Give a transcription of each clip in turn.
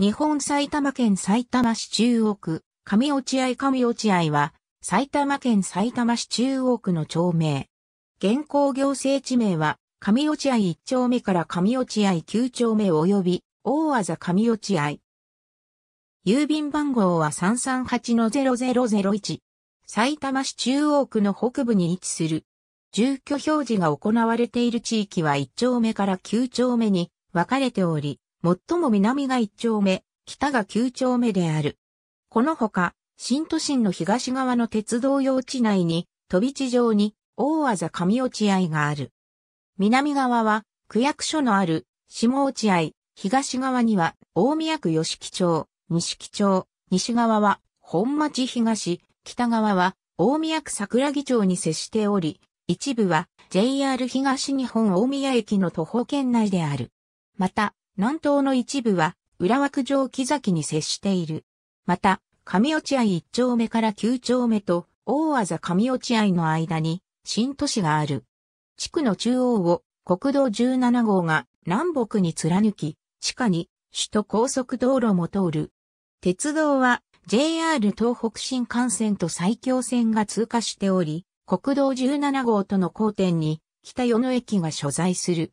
日本埼玉県埼玉市中央区、上落合上落合は、埼玉県埼玉市中央区の町名。現行行政地名は、上落合1丁目から上落合9丁目及び、大技上落合。郵便番号は338-0001。埼玉市中央区の北部に位置する。住居表示が行われている地域は1丁目から9丁目に分かれており、最も南が1丁目、北が9丁目である。このほか、新都心の東側の鉄道用地内に、飛び地上に、大技上落合がある。南側は、区役所のある、下落合、東側には、大宮区吉木町、西木町、西側は、本町東、北側は、大宮区桜木町に接しており、一部は、JR 東日本大宮駅の徒歩圏内である。また、南東の一部は浦和区木崎に接している。また、上落合一丁目から九丁目と大技上落合の間に新都市がある。地区の中央を国道17号が南北に貫き、地下に首都高速道路も通る。鉄道は JR 東北新幹線と埼京線が通過しており、国道17号との交点に北与野駅が所在する。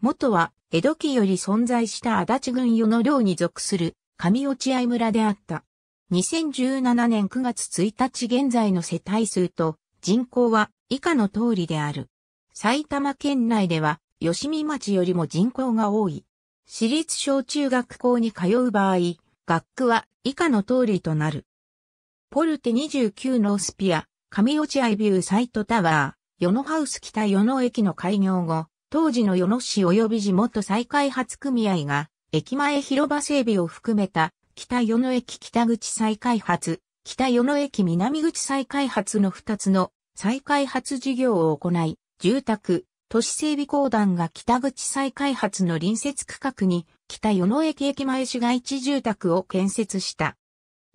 元は江戸期より存在した足立郡与野領に属する上落合村であった。2017年9月1日現在の世帯数と人口は以下の通りである。埼玉県内では吉見町よりも人口が多い。私立小中学校に通う場合、学区は以下の通りとなる。ポルテ29ノースピア、上落合ビューサイトタワー、与のハウス北与の駅の開業後、当時の与野市及び地元再開発組合が、駅前広場整備を含めた、北与野駅北口再開発、北与野駅南口再開発の2つの再開発事業を行い、住宅、都市整備公団が北口再開発の隣接区画に北与野駅駅前市街地住宅を建設した。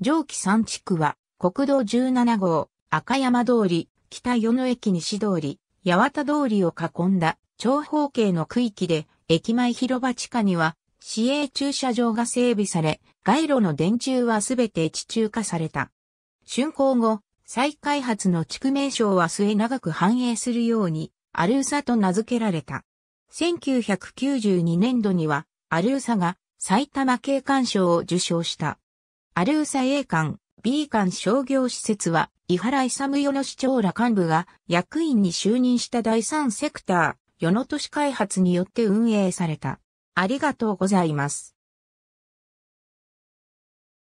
上記3地区は国道17号、赤山通り、北与野駅西通り、八幡通りを囲んだ長方形の区域で、駅前広場地下には、市営駐車場が整備され、街路の電柱はすべて地中化された。竣工後、再開発の地区名称は末長く繁栄するように、アルーサと名付けられた。1992年度には、アルーサが埼玉景観賞を受賞した。アルーサ A 館、B 館商業施設は、井原勇与の市長ら幹部が役員に就任した第三セクター、与野都市開発によって運営された。ありがとうございます。